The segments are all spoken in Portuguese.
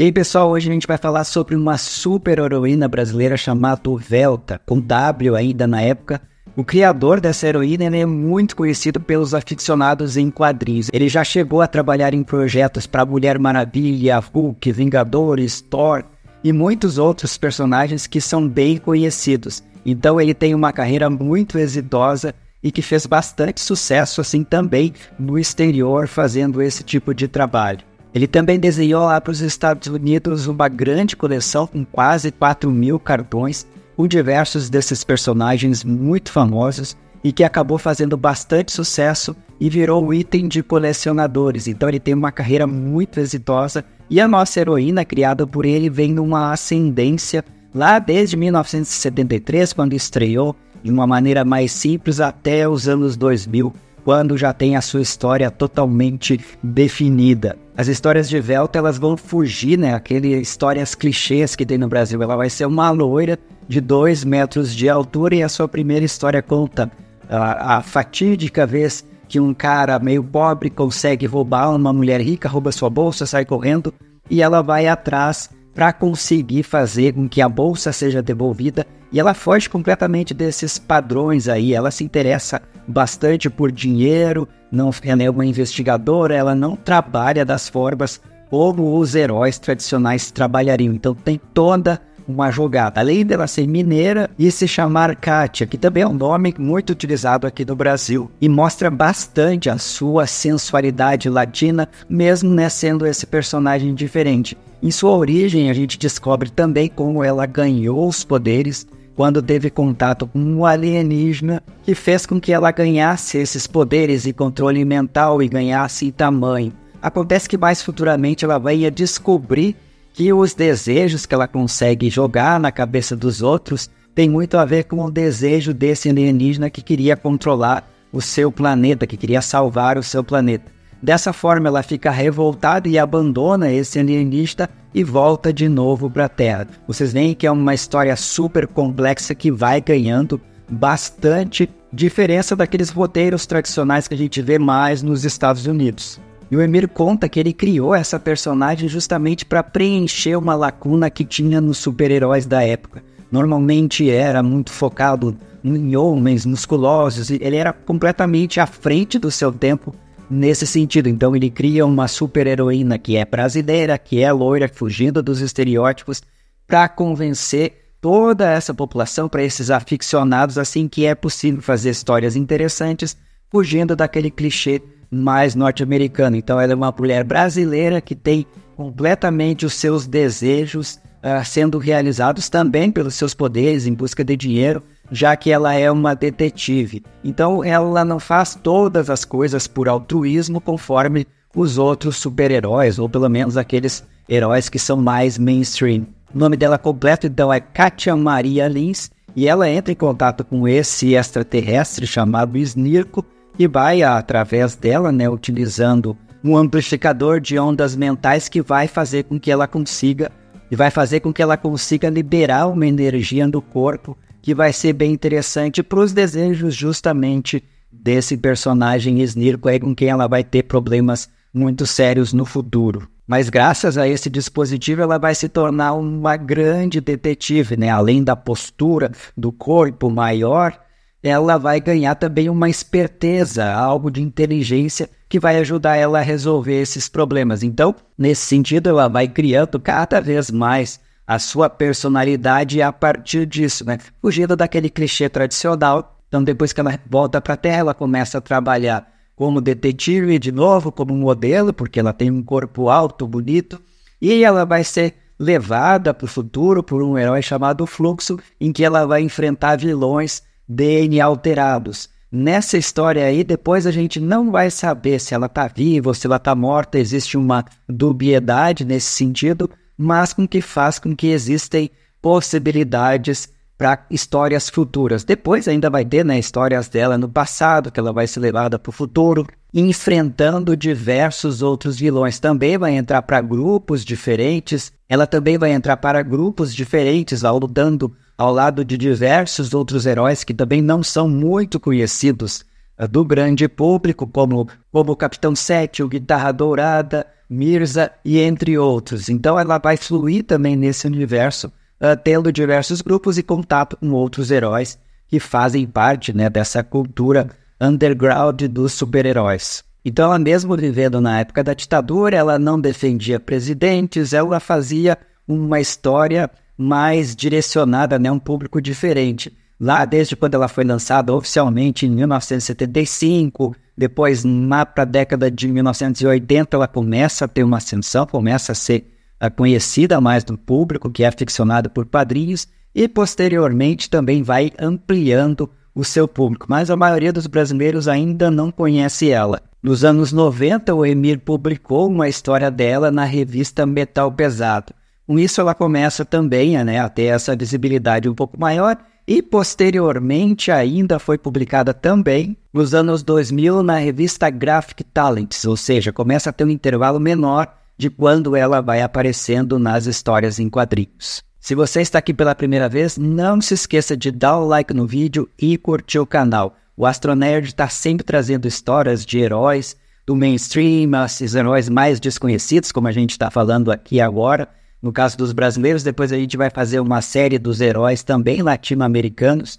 E aí, pessoal, hoje a gente vai falar sobre uma super heroína brasileira chamada Velta, com W ainda na época. O criador dessa heroína é muito conhecido pelos aficionados em quadrinhos. Ele já chegou a trabalhar em projetos para Mulher Maravilha, Hulk, Vingadores, Thor e muitos outros personagens que são bem conhecidos. Então ele tem uma carreira muito exitosa e que fez bastante sucesso assim também no exterior fazendo esse tipo de trabalho. Ele também desenhou lá para os Estados Unidos uma grande coleção com quase 4 mil cartões, com diversos desses personagens muito famosos e que acabou fazendo bastante sucesso e virou um item de colecionadores. Então ele tem uma carreira muito exitosa e a nossa heroína criada por ele vem numa ascendência lá desde 1973 quando estreou de uma maneira mais simples até os anos 2000 quando já tem a sua história totalmente definida. As histórias de Velta, elas vão fugir, né? Aquele histórias clichês que tem no Brasil. Ela vai ser uma loira de dois metros de altura e a sua primeira história conta a, a fatídica vez que um cara meio pobre consegue roubar uma mulher rica, rouba sua bolsa, sai correndo e ela vai atrás para conseguir fazer com que a bolsa seja devolvida e ela foge completamente desses padrões aí. Ela se interessa bastante por dinheiro, não, ela é uma investigadora, ela não trabalha das formas como os heróis tradicionais trabalhariam. Então tem toda uma jogada. Além dela ser mineira e se chamar Kátia, que também é um nome muito utilizado aqui no Brasil, e mostra bastante a sua sensualidade latina, mesmo né, sendo esse personagem diferente. Em sua origem, a gente descobre também como ela ganhou os poderes quando teve contato com um alienígena que fez com que ela ganhasse esses poderes e controle mental e ganhasse tamanho. Acontece que mais futuramente ela vai descobrir que os desejos que ela consegue jogar na cabeça dos outros tem muito a ver com o desejo desse alienígena que queria controlar o seu planeta, que queria salvar o seu planeta. Dessa forma, ela fica revoltada e abandona esse alienista e volta de novo para a Terra. Vocês veem que é uma história super complexa que vai ganhando bastante diferença daqueles roteiros tradicionais que a gente vê mais nos Estados Unidos. E o Emir conta que ele criou essa personagem justamente para preencher uma lacuna que tinha nos super-heróis da época. Normalmente era muito focado em homens musculosos, ele era completamente à frente do seu tempo nesse sentido. Então ele cria uma super-heroína que é brasileira, que é loira, fugindo dos estereótipos, para convencer toda essa população, para esses aficionados, assim que é possível fazer histórias interessantes, fugindo daquele clichê mais norte-americano. Então ela é uma mulher brasileira que tem completamente os seus desejos ah, sendo realizados também pelos seus poderes em busca de dinheiro, já que ela é uma detetive. Então ela não faz todas as coisas por altruísmo conforme os outros super-heróis, ou pelo menos aqueles heróis que são mais mainstream. O nome dela completo então é Katia Maria Lins e ela entra em contato com esse extraterrestre chamado Snirko e vai através dela, né, utilizando um amplificador de ondas mentais que vai fazer com que ela consiga e vai fazer com que ela consiga liberar uma energia do corpo que vai ser bem interessante para os desejos justamente desse personagem Snirko com quem ela vai ter problemas muito sérios no futuro. Mas graças a esse dispositivo ela vai se tornar uma grande detetive, né? Além da postura do corpo maior, ela vai ganhar também uma esperteza, algo de inteligência que vai ajudar ela a resolver esses problemas. Então, nesse sentido, ela vai criando cada vez mais a sua personalidade a partir disso, né? Fugindo daquele clichê tradicional. Então, depois que ela volta para a Terra, ela começa a trabalhar como detetive de novo, como modelo, porque ela tem um corpo alto, bonito, e ela vai ser levada para o futuro por um herói chamado Fluxo, em que ela vai enfrentar vilões DNA alterados. Nessa história aí, depois a gente não vai saber se ela está viva ou se ela está morta, existe uma dubiedade nesse sentido, mas com que faz com que existem possibilidades para histórias futuras. Depois ainda vai ter né, histórias dela no passado, que ela vai ser levada para o futuro, enfrentando diversos outros vilões. Também vai entrar para grupos diferentes, ela também vai entrar para grupos diferentes, lá lutando ao lado de diversos outros heróis que também não são muito conhecidos ah, do grande público, como, como o Capitão Sete, o Guitarra Dourada, Mirza e entre outros. Então ela vai fluir também nesse universo, uh, tendo diversos grupos e contato com outros heróis que fazem parte né, dessa cultura underground dos super-heróis. Então ela mesmo vivendo na época da ditadura, ela não defendia presidentes, ela fazia uma história mais direcionada né, a um público diferente. Lá, desde quando ela foi lançada oficialmente em 1975, depois, lá para a década de 1980, ela começa a ter uma ascensão, começa a ser a ah, conhecida mais do público, que é ficcionada por padrinhos, e posteriormente também vai ampliando o seu público. Mas a maioria dos brasileiros ainda não conhece ela. Nos anos 90, o Emir publicou uma história dela na revista Metal Pesado. Com isso, ela começa também né, a ter essa visibilidade um pouco maior e posteriormente ainda foi publicada também nos anos 2000 na revista Graphic Talents, ou seja, começa a ter um intervalo menor de quando ela vai aparecendo nas histórias em quadrinhos. Se você está aqui pela primeira vez, não se esqueça de dar o like no vídeo e curtir o canal. O Astronerd está sempre trazendo histórias de heróis do mainstream, esses heróis mais desconhecidos, como a gente está falando aqui agora, no caso dos brasileiros. Depois a gente vai fazer uma série dos heróis também latino-americanos,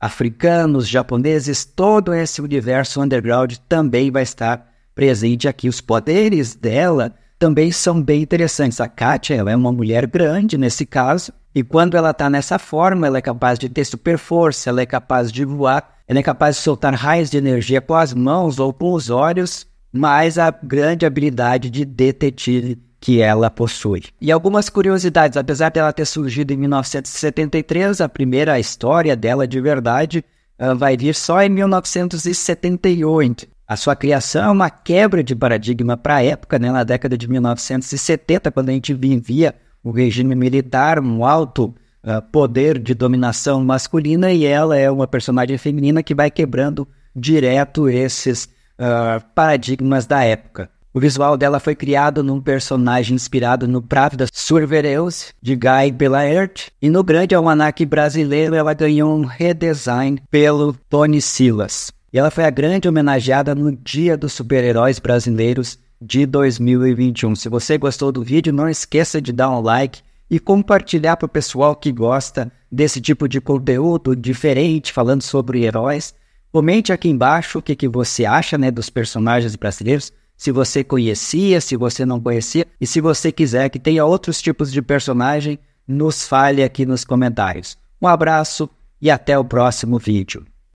africanos, japoneses, todo esse universo underground também vai estar presente aqui. Os poderes dela também são bem interessantes. A Katia ela é uma mulher grande nesse caso, e quando ela está nessa forma, ela é capaz de ter super força, ela é capaz de voar, ela é capaz de soltar raios de energia com as mãos ou com os olhos, mais a grande habilidade de detetive que ela possui. E algumas curiosidades, apesar dela ter surgido em 1973, a primeira história dela de verdade ah, vai vir só em 1978. A sua criação é uma quebra de paradigma para a época, né, na década de 1970, quando a gente vivia o regime militar, um alto uh, poder de dominação masculina, e ela é uma personagem feminina que vai quebrando direto esses uh, paradigmas da época. O visual dela foi criado num personagem inspirado no Právida Survereus, de Guy Belaert, e no Grande Almanac Brasileiro ela ganhou um redesign pelo Tony Silas. E ela foi a grande homenageada no Dia dos Super-Heróis Brasileiros de 2021. Se você gostou do vídeo, não esqueça de dar um like e compartilhar para o pessoal que gosta desse tipo de conteúdo diferente, falando sobre heróis. Comente aqui embaixo o que, que você acha né, dos personagens brasileiros se você conhecia, se você não conhecia, e se você quiser que tenha outros tipos de personagem, nos fale aqui nos comentários. Um abraço e até o próximo vídeo.